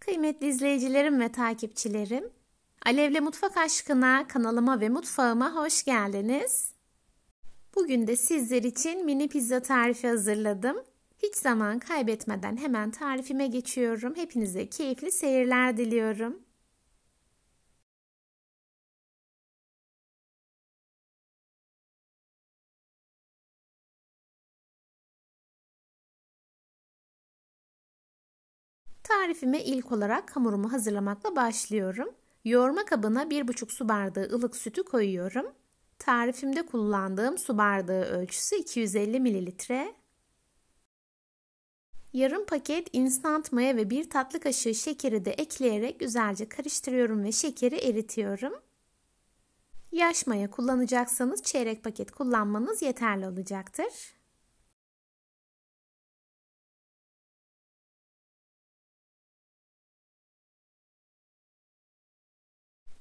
Kıymetli izleyicilerim ve takipçilerim, Alevle Mutfak Aşkına kanalıma ve mutfağıma hoş geldiniz. Bugün de sizler için mini pizza tarifi hazırladım. Hiç zaman kaybetmeden hemen tarifime geçiyorum. Hepinize keyifli seyirler diliyorum. Tarifime ilk olarak hamurumu hazırlamakla başlıyorum. Yoğurma kabına 1,5 su bardağı ılık sütü koyuyorum. Tarifimde kullandığım su bardağı ölçüsü 250 mililitre. Yarım paket instant maya ve bir tatlı kaşığı şekeri de ekleyerek güzelce karıştırıyorum ve şekeri eritiyorum. Yaş maya kullanacaksanız çeyrek paket kullanmanız yeterli olacaktır.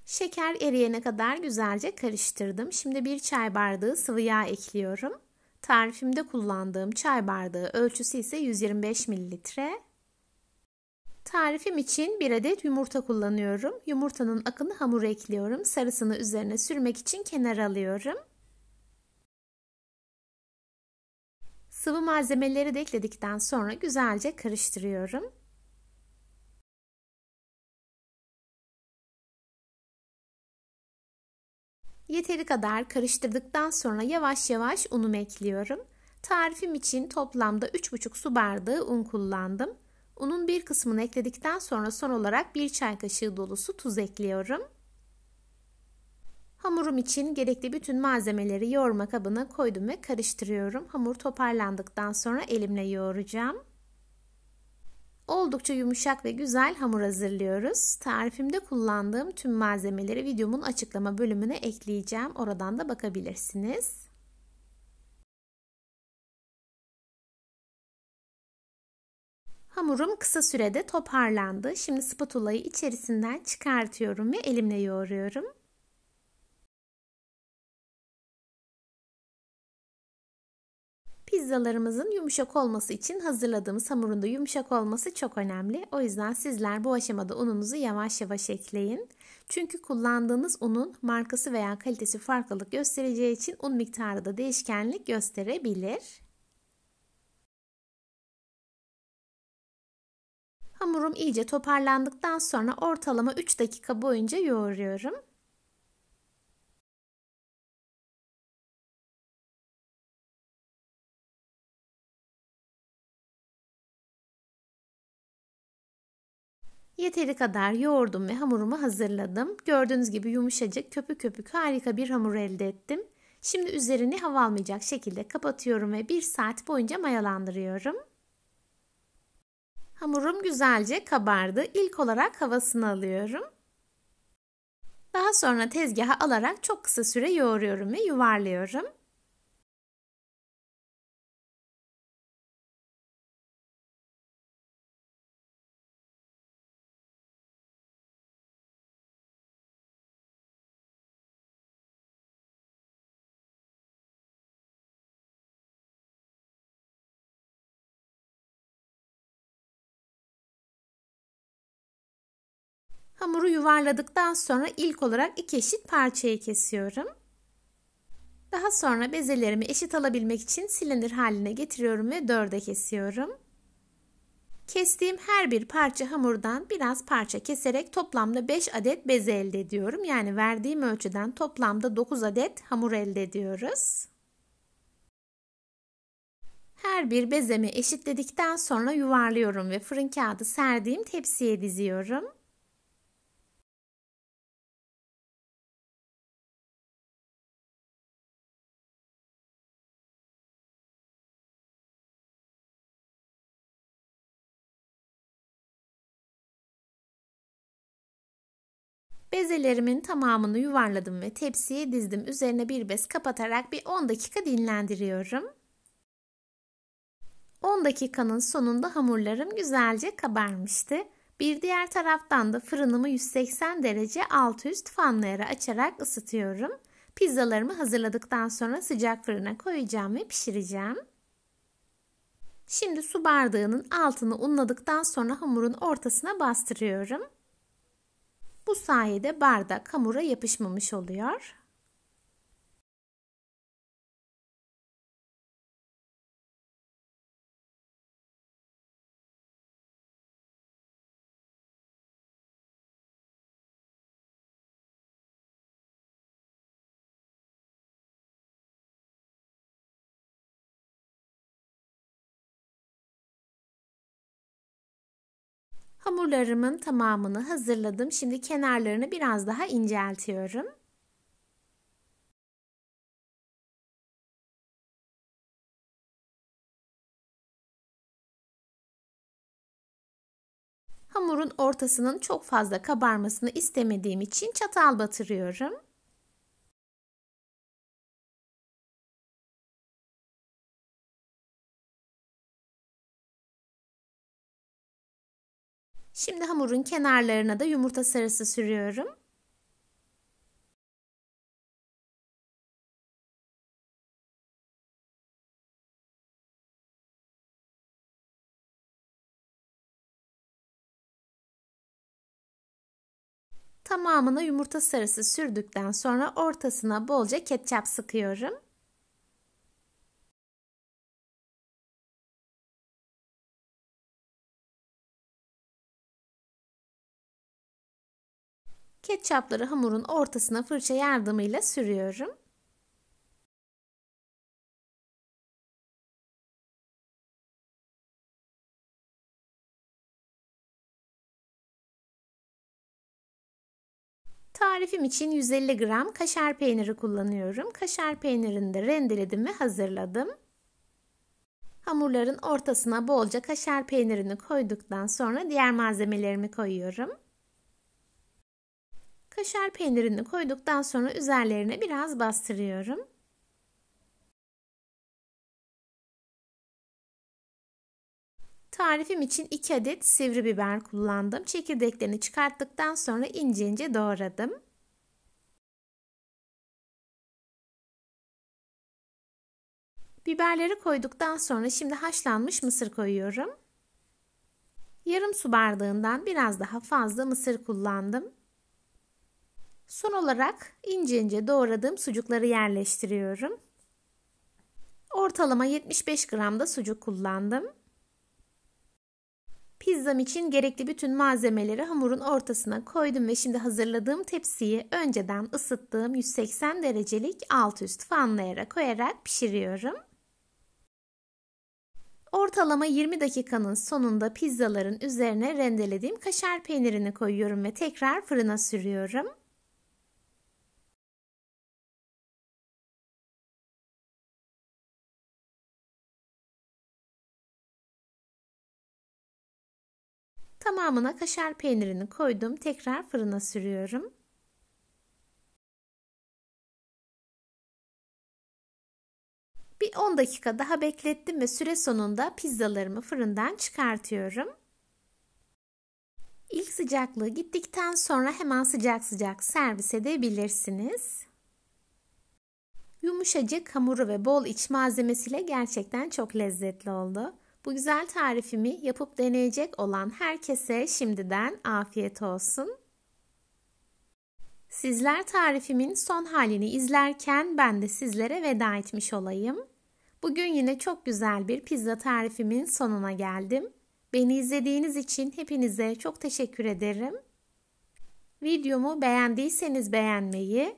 Şeker eriyene kadar güzelce karıştırdım. Şimdi bir çay bardağı sıvı yağ ekliyorum. Tarifimde kullandığım çay bardağı ölçüsü ise 125 mililitre. Tarifim için bir adet yumurta kullanıyorum. Yumurtanın akını hamura ekliyorum. Sarısını üzerine sürmek için kenara alıyorum. Sıvı malzemeleri de ekledikten sonra güzelce karıştırıyorum. Yeteri kadar karıştırdıktan sonra yavaş yavaş unumu ekliyorum. Tarifim için toplamda 3,5 su bardağı un kullandım. Unun bir kısmını ekledikten sonra son olarak 1 çay kaşığı dolusu tuz ekliyorum. Hamurum için gerekli bütün malzemeleri yoğurma kabına koydum ve karıştırıyorum. Hamur toparlandıktan sonra elimle yoğuracağım. Oldukça yumuşak ve güzel hamur hazırlıyoruz. Tarifimde kullandığım tüm malzemeleri videomun açıklama bölümüne ekleyeceğim. Oradan da bakabilirsiniz. Hamurum kısa sürede toparlandı. Şimdi spatulayı içerisinden çıkartıyorum ve elimle yoğuruyorum. Pizzalarımızın yumuşak olması için hazırladığımız hamurun da yumuşak olması çok önemli. O yüzden sizler bu aşamada ununuzu yavaş yavaş ekleyin. Çünkü kullandığınız unun markası veya kalitesi farklılık göstereceği için un miktarı da değişkenlik gösterebilir. Hamurum iyice toparlandıktan sonra ortalama 3 dakika boyunca yoğuruyorum. Yeteri kadar yoğurdum ve hamurumu hazırladım. Gördüğünüz gibi yumuşacık, köpük köpük harika bir hamur elde ettim. Şimdi üzerini hava almayacak şekilde kapatıyorum ve 1 saat boyunca mayalandırıyorum. Hamurum güzelce kabardı. İlk olarak havasını alıyorum. Daha sonra tezgaha alarak çok kısa süre yoğuruyorum ve yuvarlıyorum. Hamuru yuvarladıktan sonra ilk olarak iki eşit parçaya kesiyorum. Daha sonra bezelerimi eşit alabilmek için silindir haline getiriyorum ve dörde kesiyorum. Kestiğim her bir parça hamurdan biraz parça keserek toplamda 5 adet beze elde ediyorum. Yani verdiğim ölçüden toplamda 9 adet hamur elde ediyoruz. Her bir bezemi eşitledikten sonra yuvarlıyorum ve fırın kağıdı serdiğim tepsiye diziyorum. Bezelerimin tamamını yuvarladım ve tepsiye dizdim. Üzerine bir bez kapatarak bir 10 dakika dinlendiriyorum. 10 dakikanın sonunda hamurlarım güzelce kabarmıştı. Bir diğer taraftan da fırınımı 180 derece alt üst fanları açarak ısıtıyorum. Pizzalarımı hazırladıktan sonra sıcak fırına koyacağım ve pişireceğim. Şimdi su bardağının altını unladıktan sonra hamurun ortasına bastırıyorum. Bu sayede bardak hamura yapışmamış oluyor Hamurlarımın tamamını hazırladım. Şimdi kenarlarını biraz daha inceltiyorum. Hamurun ortasının çok fazla kabarmasını istemediğim için çatal batırıyorum. Şimdi hamurun kenarlarına da yumurta sarısı sürüyorum. Tamamına yumurta sarısı sürdükten sonra ortasına bolca ketçap sıkıyorum. Ketçapları hamurun ortasına fırça yardımıyla sürüyorum. Tarifim için 150 gram kaşar peyniri kullanıyorum. Kaşar peynirini de rendeledim ve hazırladım. Hamurların ortasına bolca kaşar peynirini koyduktan sonra diğer malzemelerimi koyuyorum. Kaşar peynirini koyduktan sonra üzerlerine biraz bastırıyorum. Tarifim için 2 adet sivri biber kullandım. Çekirdeklerini çıkarttıktan sonra ince ince doğradım. Biberleri koyduktan sonra şimdi haşlanmış mısır koyuyorum. Yarım su bardağından biraz daha fazla mısır kullandım. Son olarak ince ince doğradığım sucukları yerleştiriyorum. Ortalama 75 gram da sucuk kullandım. Pizzam için gerekli bütün malzemeleri hamurun ortasına koydum ve şimdi hazırladığım tepsiyi önceden ısıttığım 180 derecelik alt üst fanlayarak koyarak pişiriyorum. Ortalama 20 dakikanın sonunda pizzaların üzerine rendelediğim kaşar peynirini koyuyorum ve tekrar fırına sürüyorum. Tamamına kaşar peynirini koydum. Tekrar fırına sürüyorum. Bir 10 dakika daha beklettim ve süre sonunda pizzalarımı fırından çıkartıyorum. İlk sıcaklığı gittikten sonra hemen sıcak sıcak servis edebilirsiniz. Yumuşacık hamuru ve bol iç malzemesiyle gerçekten çok lezzetli oldu. Bu güzel tarifimi yapıp deneyecek olan herkese şimdiden afiyet olsun. Sizler tarifimin son halini izlerken ben de sizlere veda etmiş olayım. Bugün yine çok güzel bir pizza tarifimin sonuna geldim. Beni izlediğiniz için hepinize çok teşekkür ederim. Videomu beğendiyseniz beğenmeyi,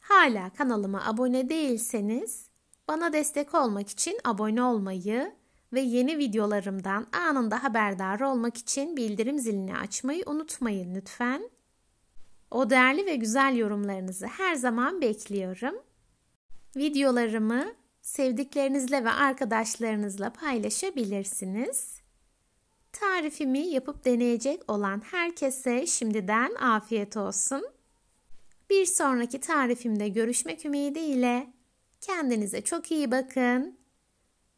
hala kanalıma abone değilseniz bana destek olmak için abone olmayı ve yeni videolarımdan anında haberdar olmak için bildirim zilini açmayı unutmayın lütfen. O değerli ve güzel yorumlarınızı her zaman bekliyorum. Videolarımı sevdiklerinizle ve arkadaşlarınızla paylaşabilirsiniz. Tarifimi yapıp deneyecek olan herkese şimdiden afiyet olsun. Bir sonraki tarifimde görüşmek ümidiyle kendinize çok iyi bakın.